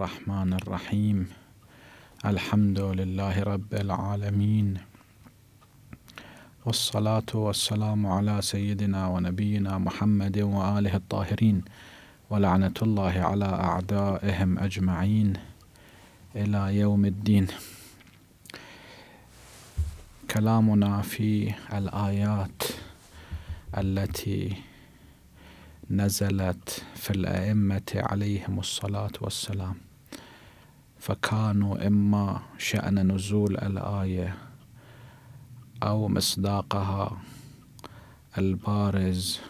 الرحمن الرحيم الحمد لله رب العالمين والصلاة والسلام على سيدنا ونبينا محمد وآله الطاهرين ولعنة الله على أعدائهم أجمعين إلى يوم الدين كلامنا في الآيات التي نزلت في الأئمة عليهم الصلاة والسلام فكانوا إما شأن نزول الآية أو مصداقها البارز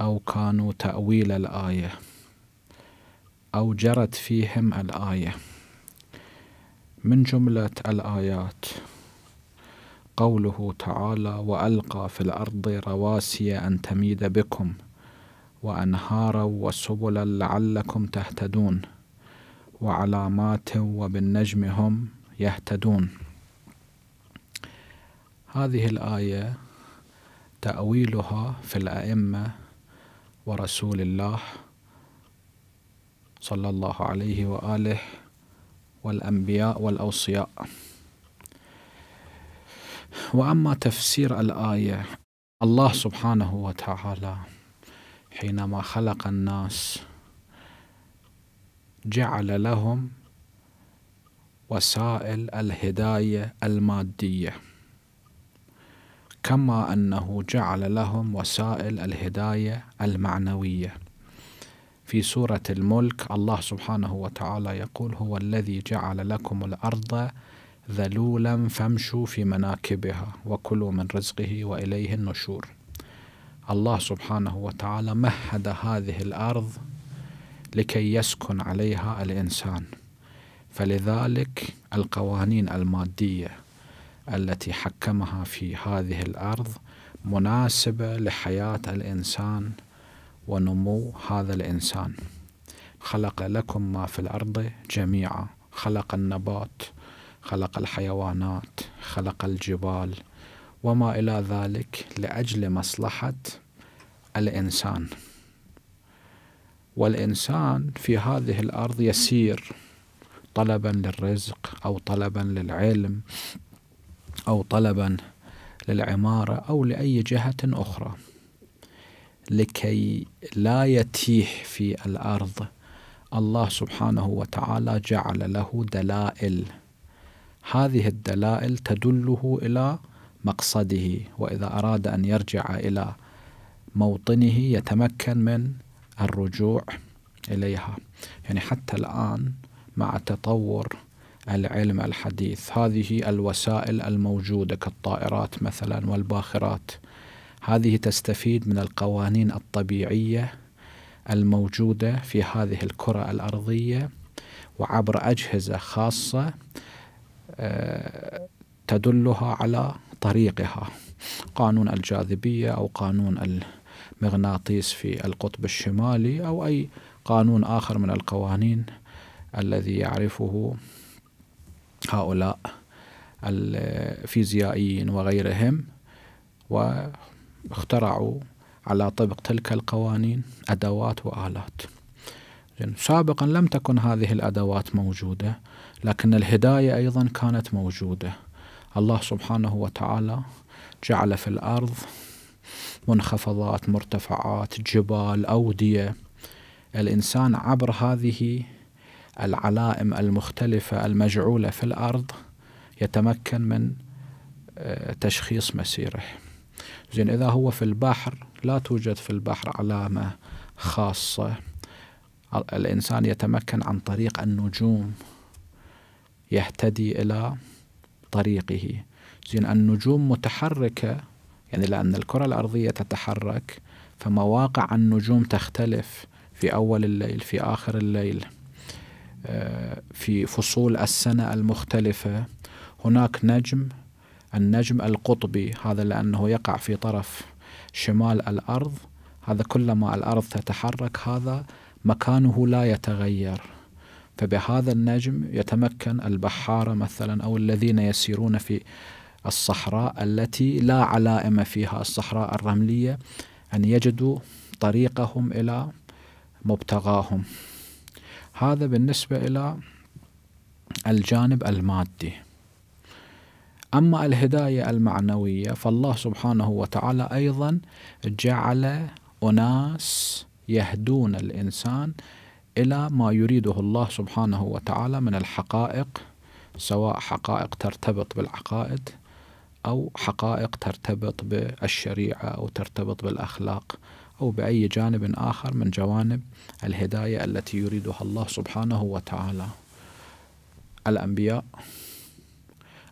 أو كانوا تأويل الآية أو جرت فيهم الآية من جملة الآيات قوله تعالى وألقى في الأرض رواسي أن تميد بكم وأنهارا وسبلا لعلكم تهتدون وعلامات وبالنجم هم يهتدون هذه الآية تأويلها في الأئمة ورسول الله صلى الله عليه وآله والأنبياء والأوصياء وأما تفسير الآية الله سبحانه وتعالى حينما خلق الناس جعل لهم وسائل الهدايه الماديه كما انه جعل لهم وسائل الهدايه المعنويه في سوره الملك الله سبحانه وتعالى يقول هو الذي جعل لكم الارض ذلولا فامشوا في مناكبها وكلوا من رزقه واليه النشور الله سبحانه وتعالى مهد هذه الارض لكي يسكن عليها الإنسان فلذلك القوانين المادية التي حكمها في هذه الأرض مناسبة لحياة الإنسان ونمو هذا الإنسان خلق لكم ما في الأرض جميعا خلق النبات خلق الحيوانات خلق الجبال وما إلى ذلك لأجل مصلحة الإنسان والإنسان في هذه الأرض يسير طلبا للرزق أو طلبا للعلم أو طلبا للعمارة أو لأي جهة أخرى لكي لا يتيح في الأرض الله سبحانه وتعالى جعل له دلائل هذه الدلائل تدله إلى مقصده وإذا أراد أن يرجع إلى موطنه يتمكن من الرجوع إليها يعني حتى الآن مع تطور العلم الحديث هذه الوسائل الموجودة كالطائرات مثلا والباخرات هذه تستفيد من القوانين الطبيعية الموجودة في هذه الكرة الأرضية وعبر أجهزة خاصة آه، تدلها على طريقها قانون الجاذبية أو قانون مغناطيس في القطب الشمالي أو أي قانون آخر من القوانين الذي يعرفه هؤلاء الفيزيائيين وغيرهم واخترعوا على طبق تلك القوانين أدوات وآلات سابقا لم تكن هذه الأدوات موجودة لكن الهداية أيضا كانت موجودة الله سبحانه وتعالى جعل في الأرض منخفضات مرتفعات جبال أودية الإنسان عبر هذه العلائم المختلفة المجعولة في الأرض يتمكن من آه، تشخيص مسيره زين إذا هو في البحر لا توجد في البحر علامة خاصة الإنسان يتمكن عن طريق النجوم يهتدي إلى طريقه زين النجوم متحركة يعني لأن الكرة الأرضية تتحرك فمواقع النجوم تختلف في أول الليل في آخر الليل آه، في فصول السنة المختلفة هناك نجم النجم القطبي هذا لأنه يقع في طرف شمال الأرض هذا كلما الأرض تتحرك هذا مكانه لا يتغير فبهذا النجم يتمكن البحارة مثلا أو الذين يسيرون في الصحراء التي لا علائم فيها الصحراء الرملية أن يجدوا طريقهم إلى مبتغاهم هذا بالنسبة إلى الجانب المادي أما الهداية المعنوية فالله سبحانه وتعالى أيضا جعل أناس يهدون الإنسان إلى ما يريده الله سبحانه وتعالى من الحقائق سواء حقائق ترتبط بالعقائد أو حقائق ترتبط بالشريعة أو ترتبط بالأخلاق أو بأي جانب آخر من جوانب الهداية التي يريدها الله سبحانه وتعالى الأنبياء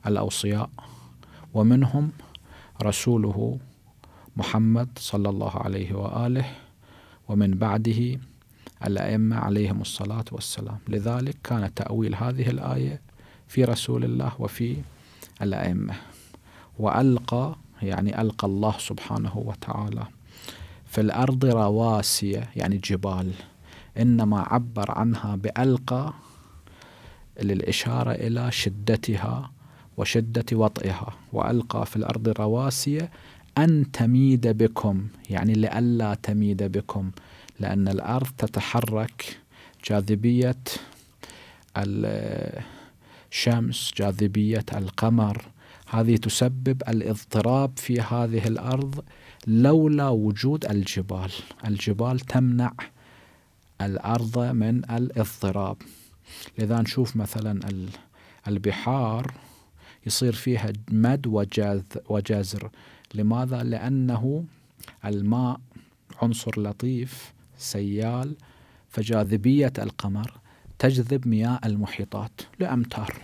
الأوصياء ومنهم رسوله محمد صلى الله عليه وآله ومن بعده الأئمة عليهم الصلاة والسلام لذلك كان تأويل هذه الآية في رسول الله وفي الأئمة وألقى يعني ألقى الله سبحانه وتعالى في الأرض رواسي يعني جبال إنما عبر عنها بألقى للإشارة إلى شدتها وشدة وطئها وألقى في الأرض رواسي أن تميد بكم يعني لئلا تميد بكم لأن الأرض تتحرك جاذبية الشمس جاذبية القمر هذه تسبب الاضطراب في هذه الأرض لولا وجود الجبال الجبال تمنع الأرض من الاضطراب لذا نشوف مثلا البحار يصير فيها مد وجزر لماذا؟ لأنه الماء عنصر لطيف سيال فجاذبية القمر تجذب مياه المحيطات لأمتار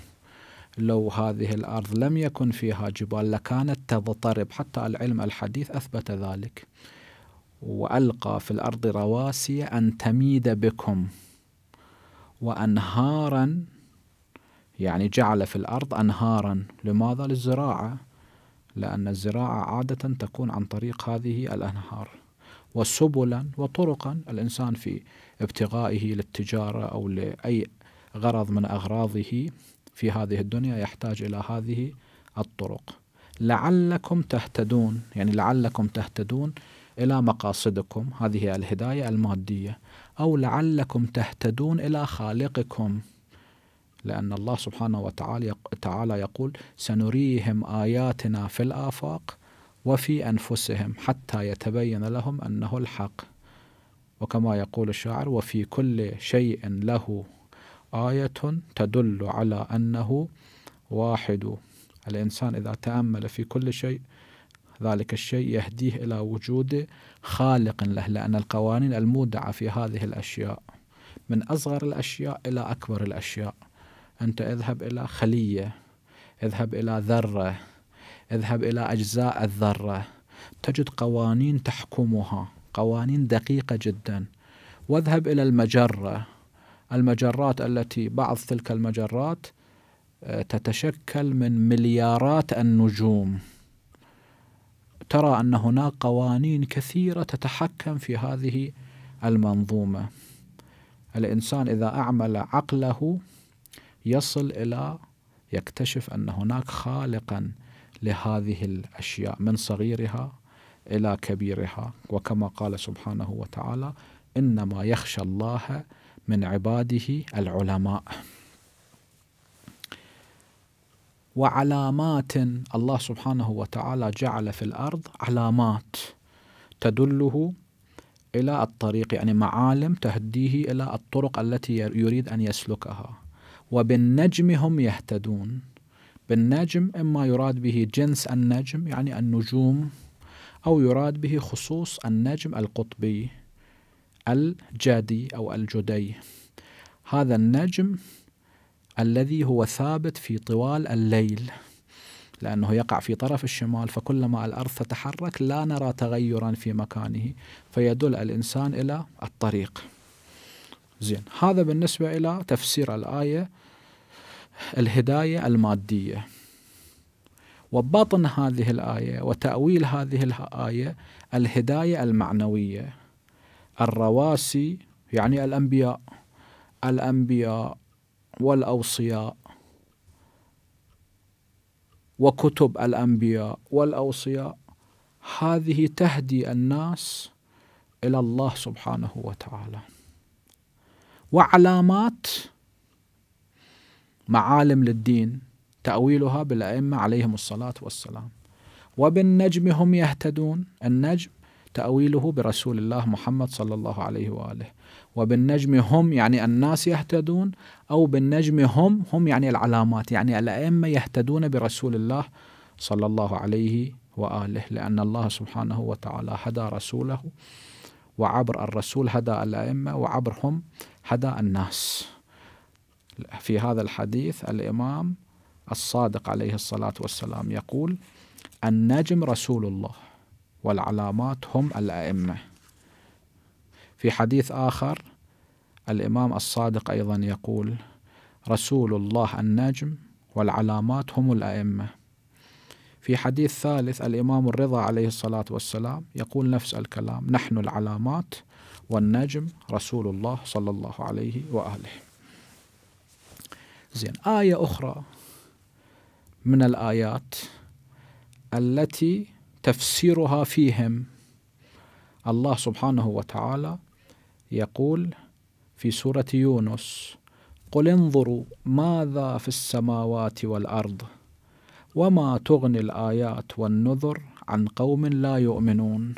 لو هذه الأرض لم يكن فيها جبال لكانت تضطرب حتى العلم الحديث أثبت ذلك وألقى في الأرض رواسي أن تميد بكم وأنهارا يعني جعل في الأرض أنهارا لماذا للزراعة لأن الزراعة عادة تكون عن طريق هذه الأنهار وسبلا وطرقا الإنسان في ابتغائه للتجارة أو لأي غرض من أغراضه في هذه الدنيا يحتاج إلى هذه الطرق لعلكم تهتدون يعني لعلكم تهتدون إلى مقاصدكم هذه الهداية المادية أو لعلكم تهتدون إلى خالقكم لأن الله سبحانه وتعالى تعالى يقول سنريهم آياتنا في الآفاق وفي أنفسهم حتى يتبين لهم أنه الحق وكما يقول الشاعر وفي كل شيء له آية تدل على أنه واحد الإنسان إذا تأمل في كل شيء ذلك الشيء يهديه إلى وجود خالق له لأن القوانين المودعة في هذه الأشياء من أصغر الأشياء إلى أكبر الأشياء أنت اذهب إلى خلية اذهب إلى ذرة اذهب إلى أجزاء الذرة تجد قوانين تحكمها قوانين دقيقة جدا واذهب إلى المجرة المجرات التي بعض تلك المجرات آه، تتشكل من مليارات النجوم ترى ان هناك قوانين كثيره تتحكم في هذه المنظومه الانسان اذا اعمل عقله يصل الى يكتشف ان هناك خالقا لهذه الاشياء من صغيرها الى كبيرها وكما قال سبحانه وتعالى انما يخشى الله من عباده العلماء وعلامات الله سبحانه وتعالى جعل في الأرض علامات تدله إلى الطريق يعني معالم تهديه إلى الطرق التي يريد أن يسلكها وبالنجم هم يهتدون بالنجم إما يراد به جنس النجم يعني النجوم أو يراد به خصوص النجم القطبي الجدي أو الجدي هذا النجم الذي هو ثابت في طوال الليل لأنه يقع في طرف الشمال فكلما الأرض تتحرك لا نرى تغيرا في مكانه فيدل الإنسان إلى الطريق زين هذا بالنسبة إلى تفسير الآية الهداية المادية وبطن هذه الآية وتأويل هذه الآية الهداية المعنوية الرواسي يعني الأنبياء الأنبياء والأوصياء وكتب الأنبياء والأوصياء هذه تهدي الناس إلى الله سبحانه وتعالى وعلامات معالم للدين تأويلها بالأئمة عليهم الصلاة والسلام وبالنجم هم يهتدون النجم تأويله برسول الله محمد صلى الله عليه وآله وبالنجم هم يعني الناس يهتدون أو بالنجم هم هم يعني العلامات يعني الأئمة يهتدون برسول الله صلى الله عليه وآله لأن الله سبحانه وتعالى هدى رسوله وعبر الرسول هدى الأئمة وعبرهم هدى الناس في هذا الحديث الإمام الصادق عليه الصلاة والسلام يقول النجم رسول الله والعلامات هم الأئمة في حديث آخر الإمام الصادق أيضا يقول رسول الله النجم والعلامات هم الأئمة في حديث ثالث الإمام الرضا عليه الصلاة والسلام يقول نفس الكلام نحن العلامات والنجم رسول الله صلى الله عليه وآله زين آية أخرى من الآيات التي تفسيرها فيهم الله سبحانه وتعالى يقول في سورة يونس قل انظروا ماذا في السماوات والأرض وما تغني الآيات والنذر عن قوم لا يؤمنون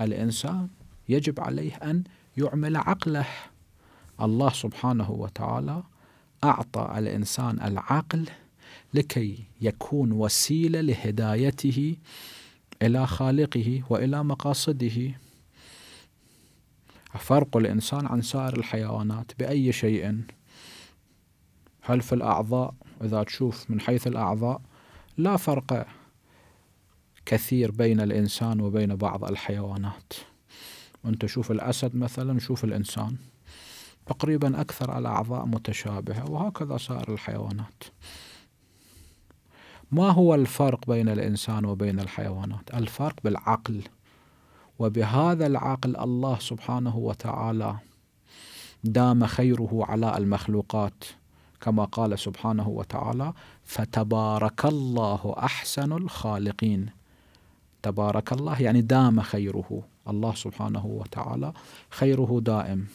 الإنسان يجب عليه أن يعمل عقله الله سبحانه وتعالى أعطى الإنسان العقل لكي يكون وسيله لهدايته الى خالقه والى مقاصده فرق الانسان عن سائر الحيوانات باي شيء هل في الاعضاء اذا تشوف من حيث الاعضاء لا فرق كثير بين الانسان وبين بعض الحيوانات انت شوف الاسد مثلا شوف الانسان تقريبا اكثر الاعضاء متشابهه وهكذا سائر الحيوانات ما هو الفرق بين الانسان وبين الحيوانات؟ الفرق بالعقل وبهذا العقل الله سبحانه وتعالى دام خيره على المخلوقات كما قال سبحانه وتعالى فتبارك الله احسن الخالقين تبارك الله يعني دام خيره الله سبحانه وتعالى خيره دائم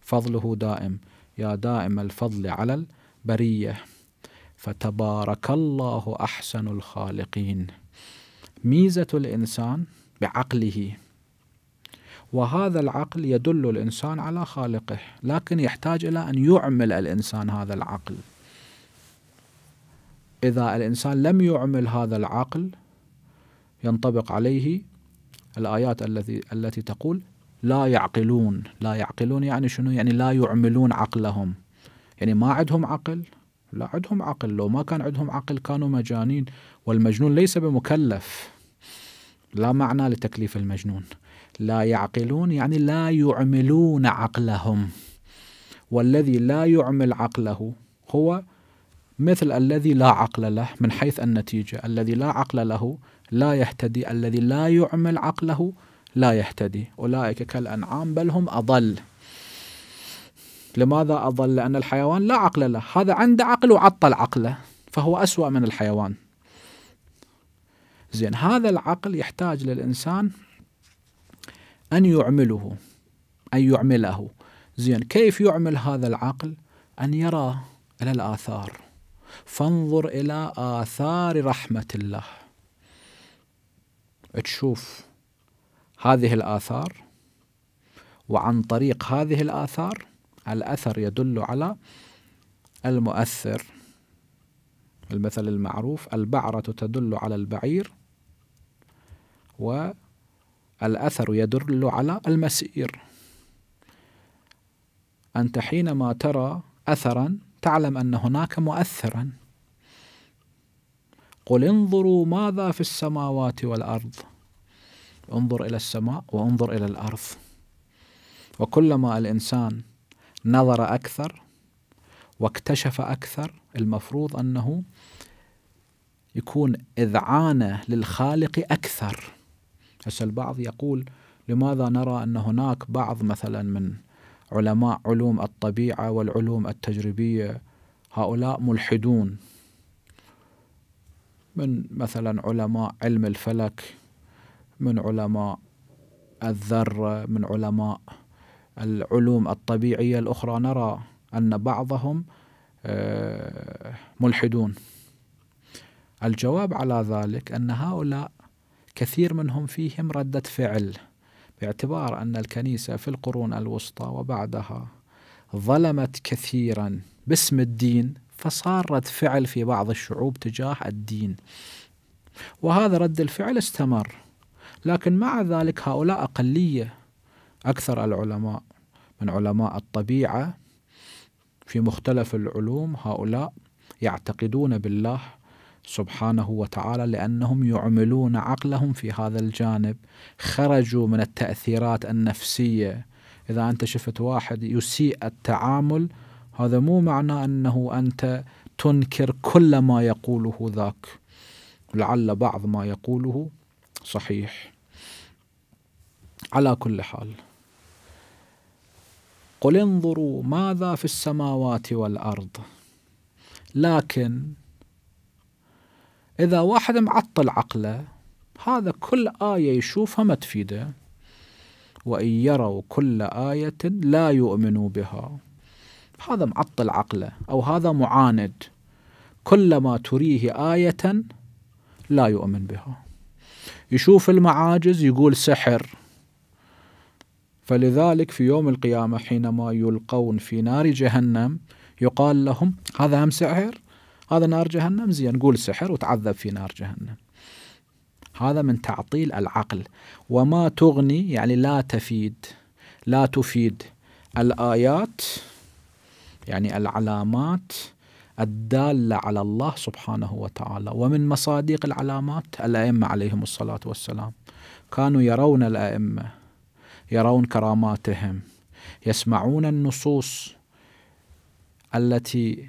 فضله دائم يا دائم الفضل على البريه فتبارك الله أحسن الخالقين ميزة الإنسان بعقله وهذا العقل يدل الإنسان على خالقه لكن يحتاج إلى أن يعمل الإنسان هذا العقل إذا الإنسان لم يعمل هذا العقل ينطبق عليه الآيات التي التي تقول لا يعقلون لا يعقلون يعني شنو يعني لا يعملون عقلهم يعني ما عندهم عقل لا عندهم عقل لو ما كان عندهم عقل كانوا مجانين والمجنون ليس بمكلف لا معنى لتكليف المجنون لا يعقلون يعني لا يعملون عقلهم والذي لا يعمل عقله هو مثل الذي لا عقل له من حيث النتيجة الذي لا عقل له لا يهتدي الذي لا يعمل عقله لا يهتدي أولئك كالأنعام بل هم أضل لماذا أضل؟ لأن الحيوان لا عقل له هذا عنده عقل وعطل عقله فهو أسوأ من الحيوان زين هذا العقل يحتاج للإنسان أن يعمله أن يعمله زين كيف يعمل هذا العقل؟ أن يرى إلى الآثار فانظر إلى آثار رحمة الله تشوف هذه الآثار وعن طريق هذه الآثار الأثر يدل على المؤثر المثل المعروف البعرة تدل على البعير والأثر يدل على المسير أنت حينما ترى أثرا تعلم أن هناك مؤثرا قل انظروا ماذا في السماوات والأرض انظر إلى السماء وانظر إلى الأرض وكلما الإنسان نظر أكثر واكتشف أكثر المفروض أنه يكون إذعانه للخالق أكثر هسه البعض يقول لماذا نرى أن هناك بعض مثلا من علماء علوم الطبيعة والعلوم التجريبية هؤلاء ملحدون من مثلا علماء علم الفلك من علماء الذرة من علماء العلوم الطبيعية الأخرى نرى أن بعضهم آه، ملحدون الجواب على ذلك أن هؤلاء كثير منهم فيهم ردة فعل باعتبار أن الكنيسة في القرون الوسطى وبعدها ظلمت كثيرا باسم الدين فصار رد فعل في بعض الشعوب تجاه الدين وهذا رد الفعل استمر لكن مع ذلك هؤلاء أقلية أكثر العلماء من علماء الطبيعة في مختلف العلوم هؤلاء يعتقدون بالله سبحانه وتعالى لأنهم يعملون عقلهم في هذا الجانب خرجوا من التأثيرات النفسية إذا أنت شفت واحد يسيء التعامل هذا مو معنى أنه أنت تنكر كل ما يقوله ذاك لعل بعض ما يقوله صحيح على كل حال قل انظروا ماذا في السماوات والأرض لكن إذا واحد معطل عقله هذا كل آية يشوفها ما تفيده وإن يروا كل آية لا يؤمنوا بها هذا معطل عقله أو هذا معاند كلما تريه آية لا يؤمن بها يشوف المعاجز يقول سحر فلذلك في يوم القيامة حينما يلقون في نار جهنم يقال لهم هذا هم سحر هذا نار جهنم زين قول سحر وتعذب في نار جهنم هذا من تعطيل العقل وما تغني يعني لا تفيد لا تفيد الآيات يعني العلامات الدالة على الله سبحانه وتعالى ومن مصادق العلامات الأئمة عليهم الصلاة والسلام كانوا يرون الأئمة يرون كراماتهم يسمعون النصوص التي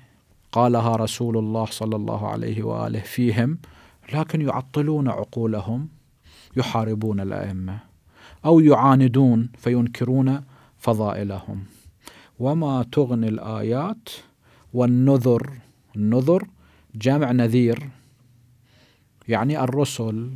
قالها رسول الله صلى الله عليه واله فيهم لكن يعطلون عقولهم يحاربون الائمه او يعاندون فينكرون فضائلهم وما تغني الايات والنذر النذر جمع نذير يعني الرسل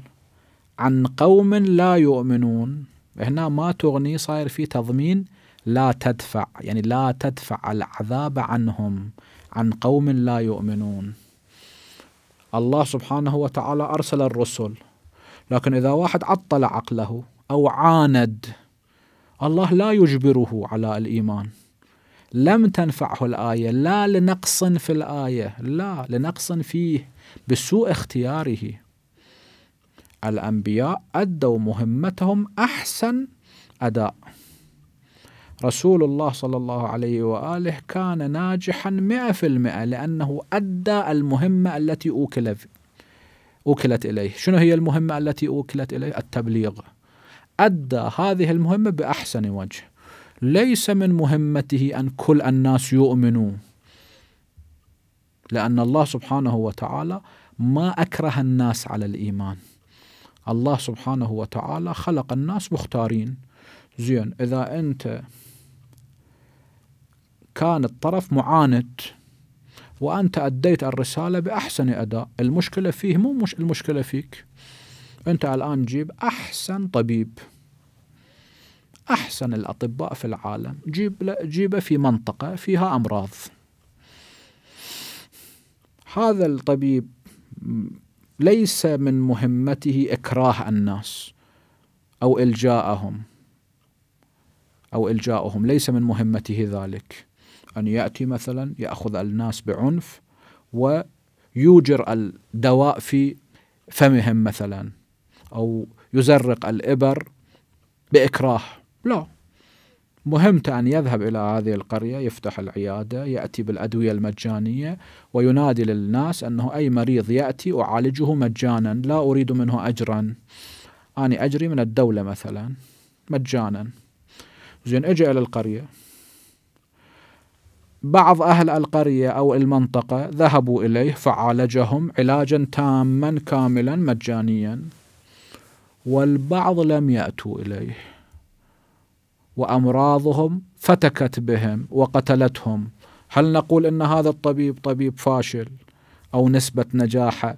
عن قوم لا يؤمنون هنا ما تغني صاير في تضمين لا تدفع يعني لا تدفع العذاب عنهم عن قوم لا يؤمنون الله سبحانه وتعالى أرسل الرسل لكن إذا واحد عطل عقله أو عاند الله لا يجبره على الإيمان لم تنفعه الآية لا لنقص في الآية لا لنقص فيه بسوء اختياره الأنبياء أدوا مهمتهم أحسن أداء رسول الله صلى الله عليه وآله كان ناجحا مئة في المئة لأنه أدى المهمة التي أوكل أوكلت إليه شنو هي المهمة التي أوكلت إليه التبليغ أدى هذه المهمة بأحسن وجه ليس من مهمته أن كل الناس يؤمنوا لأن الله سبحانه وتعالى ما أكره الناس على الإيمان الله سبحانه وتعالى خلق الناس مختارين زين إذا أنت كان الطرف معاند وأنت أديت الرسالة بأحسن أداء المشكلة فيه مو مش المشكلة فيك أنت الآن جيب أحسن طبيب أحسن الأطباء في العالم جيب جيبه في منطقة فيها أمراض هذا الطبيب ليس من مهمته إكراه الناس أو إلجاءهم أو إلجاؤهم ليس من مهمته ذلك أن يأتي مثلا يأخذ الناس بعنف ويوجر الدواء في فمهم مثلا أو يزرق الإبر بإكراه لا مهمته أن يذهب إلى هذه القرية يفتح العيادة يأتي بالأدوية المجانية وينادي للناس أنه أي مريض يأتي أعالجه مجانا لا أريد منه أجرا أنا أجري من الدولة مثلا مجانا زين اجى إلى القرية بعض أهل القرية أو المنطقة ذهبوا إليه فعالجهم علاجا تاما كاملا مجانيا والبعض لم يأتوا إليه وامراضهم فتكت بهم وقتلتهم هل نقول ان هذا الطبيب طبيب فاشل او نسبه نجاحه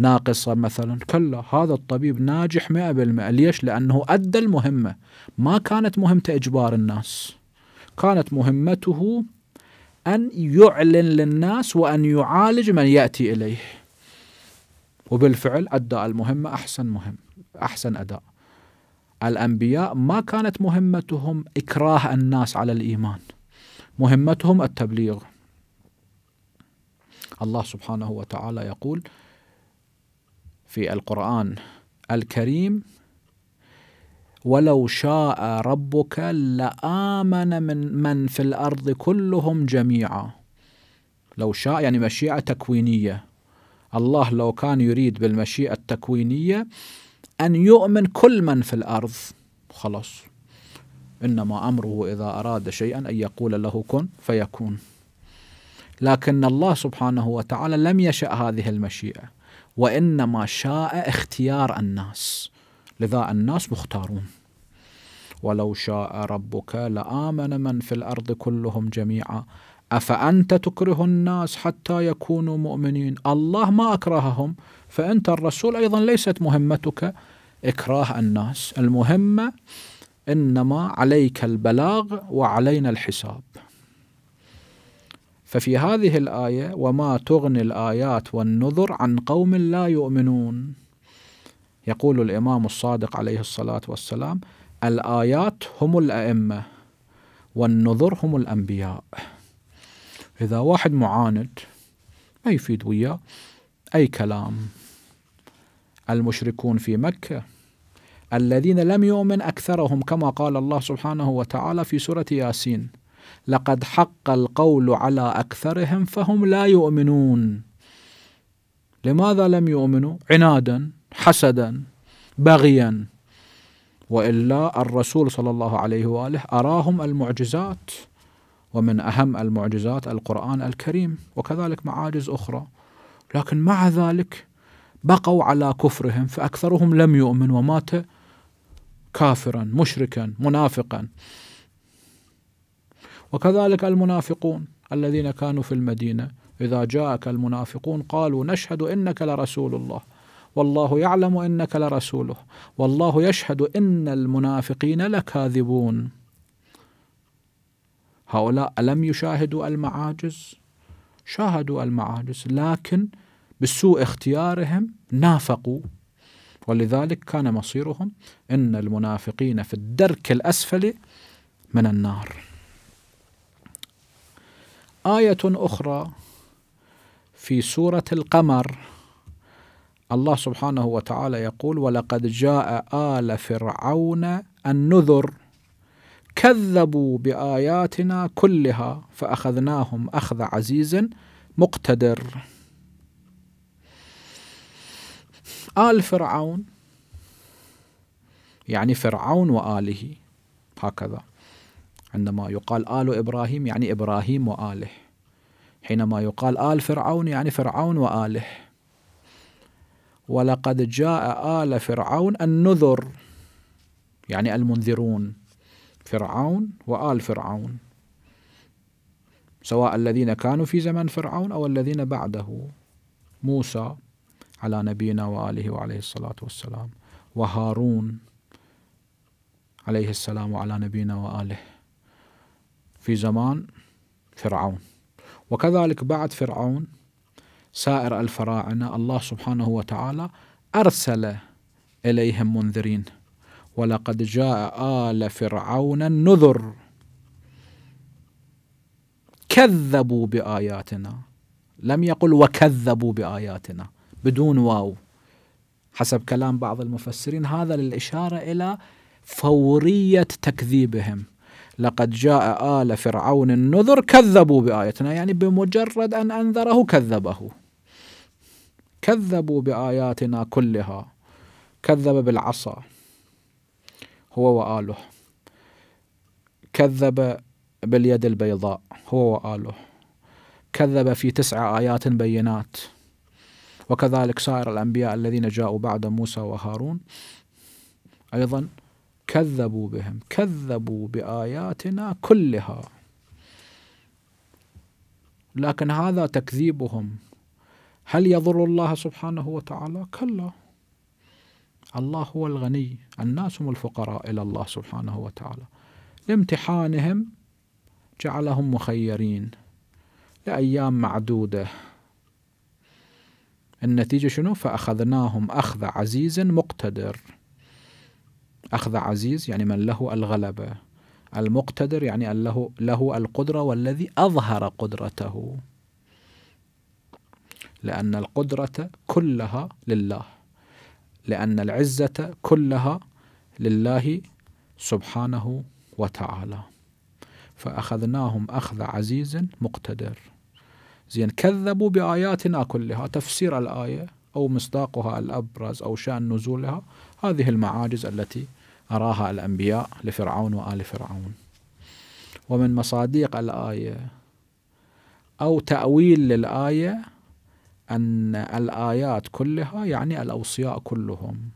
ناقصة مثلا كلا هذا الطبيب ناجح 100% ليش لأنه أدى المهمة ما كانت مهمته إجبار الناس كانت مهمته أن يعلن للناس وأن يعالج من يأتي إليه وبالفعل أدى المهمة أحسن مهم أحسن أداء الأنبياء ما كانت مهمتهم إكراه الناس على الإيمان مهمتهم التبليغ الله سبحانه وتعالى يقول في القرآن الكريم ولو شاء ربك لآمن من من في الأرض كلهم جميعا لو شاء يعني مشيئة تكوينية الله لو كان يريد بالمشيئة التكوينية أن يؤمن كل من في الأرض خلاص إنما أمره إذا أراد شيئا أن يقول له كن فيكون لكن الله سبحانه وتعالى لم يشأ هذه المشيئة وإنما شاء اختيار الناس لذا الناس مختارون ولو شاء ربك لآمن من في الأرض كلهم جميعا أفأنت تكره الناس حتى يكونوا مؤمنين الله ما أكرههم فأنت الرسول أيضا ليست مهمتك إكراه الناس المهمة إنما عليك البلاغ وعلينا الحساب ففي هذه الآية وما تغني الآيات والنذر عن قوم لا يؤمنون يقول الإمام الصادق عليه الصلاة والسلام الآيات هم الأئمة والنذر هم الأنبياء إذا واحد معاند ما يفيد وياه أي كلام المشركون في مكة الذين لم يؤمن أكثرهم كما قال الله سبحانه وتعالى في سورة ياسين لقد حق القول على أكثرهم فهم لا يؤمنون لماذا لم يؤمنوا عنادا حسدا بغيا والا الرسول صلى الله عليه واله اراهم المعجزات ومن أهم المعجزات القرآن الكريم وكذلك معاجز أخرى لكن مع ذلك بقوا على كفرهم فأكثرهم لم يؤمن ومات كافرا مشركا منافقا وكذلك المنافقون الذين كانوا في المدينة إذا جاءك المنافقون قالوا نشهد إنك لرسول الله والله يعلم إنك لرسوله والله يشهد إن المنافقين لكاذبون هؤلاء ألم يشاهدوا المعاجز؟ شاهدوا المعاجز لكن بسوء اختيارهم نافقوا ولذلك كان مصيرهم ان المنافقين في الدرك الاسفل من النار. آية أخرى في سورة القمر الله سبحانه وتعالى يقول: ولقد جاء آل فرعون النذر كذبوا باياتنا كلها فاخذناهم اخذ عزيز مقتدر ال فرعون يعني فرعون واله هكذا عندما يقال ال ابراهيم يعني ابراهيم واله حينما يقال ال فرعون يعني فرعون واله ولقد جاء ال فرعون النذر يعني المنذرون فرعون وآل فرعون سواء الذين كانوا في زمن فرعون أو الذين بعده موسى على نبينا وآله وعليه الصلاة والسلام وهارون عليه السلام وعلى نبينا وآله في زمان فرعون وكذلك بعد فرعون سائر الفراعنة الله سبحانه وتعالى أرسل إليهم منذرين ولقد جاء آل فرعون النذر كذبوا بآياتنا لم يقل وكذبوا بآياتنا بدون واو حسب كلام بعض المفسرين هذا للإشارة إلى فورية تكذيبهم لقد جاء آل فرعون النذر كذبوا بآياتنا يعني بمجرد أن أنذره كذبه كذبوا بآياتنا كلها كذب بالعصا هو وآله كذب باليد البيضاء هو وآله كذب في تسع آيات بينات وكذلك سائر الأنبياء الذين جاءوا بعد موسى وهارون أيضا كذبوا بهم كذبوا بآياتنا كلها لكن هذا تكذيبهم هل يضر الله سبحانه وتعالى كلا الله هو الغني الناس هم الفقراء إلى الله سبحانه وتعالى لامتحانهم جعلهم مخيرين لأيام معدودة النتيجة شنو فأخذناهم أخذ عزيز مقتدر أخذ عزيز يعني من له الغلبة المقتدر يعني له, له القدرة والذي أظهر قدرته لأن القدرة كلها لله لأن العزة كلها لله سبحانه وتعالى فأخذناهم أخذ عزيز مقتدر زين كذبوا بآياتنا كلها تفسير الآية أو مصداقها الأبرز أو شأن نزولها هذه المعاجز التي أراها الأنبياء لفرعون وآل فرعون ومن مصاديق الآية أو تأويل للآية أن الآيات كلها يعني الأوصياء كلهم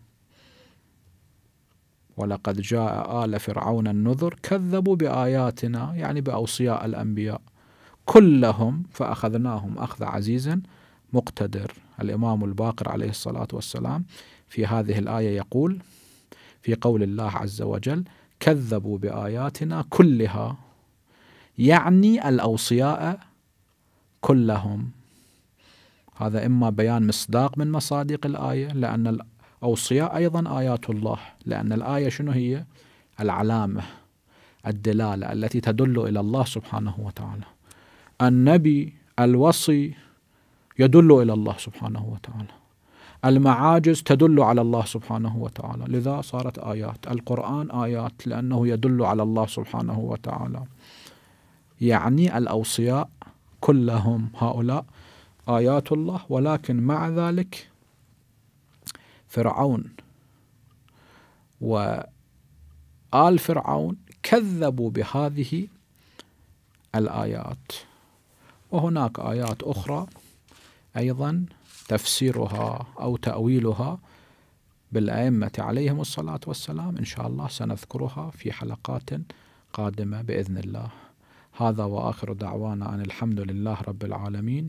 ولقد جاء آل فرعون النذر كذبوا بآياتنا يعني بأوصياء الأنبياء كلهم فأخذناهم أخذ عزيز مقتدر الإمام الباقر عليه الصلاة والسلام في هذه الآية يقول في قول الله عز وجل كذبوا بآياتنا كلها يعني الأوصياء كلهم هذا إما بيان مصداق من مصادق الآية لأن الأوصياء أيضا آيات الله لأن الآية شنو هي العلامة الدلالة التي تدل إلى الله سبحانه وتعالى النبي الوصي يدل إلى الله سبحانه وتعالى المعاجز تدل على الله سبحانه وتعالى لذا صارت آيات القرآن آيات لأنه يدل على الله سبحانه وتعالى يعني الأوصياء كلهم هؤلاء آيات الله ولكن مع ذلك فرعون وآل فرعون كذبوا بهذه الآيات وهناك آيات أخرى أيضا تفسيرها أو تأويلها بالأئمة عليهم الصلاة والسلام إن شاء الله سنذكرها في حلقات قادمة بإذن الله هذا وآخر دعوانا أن الحمد لله رب العالمين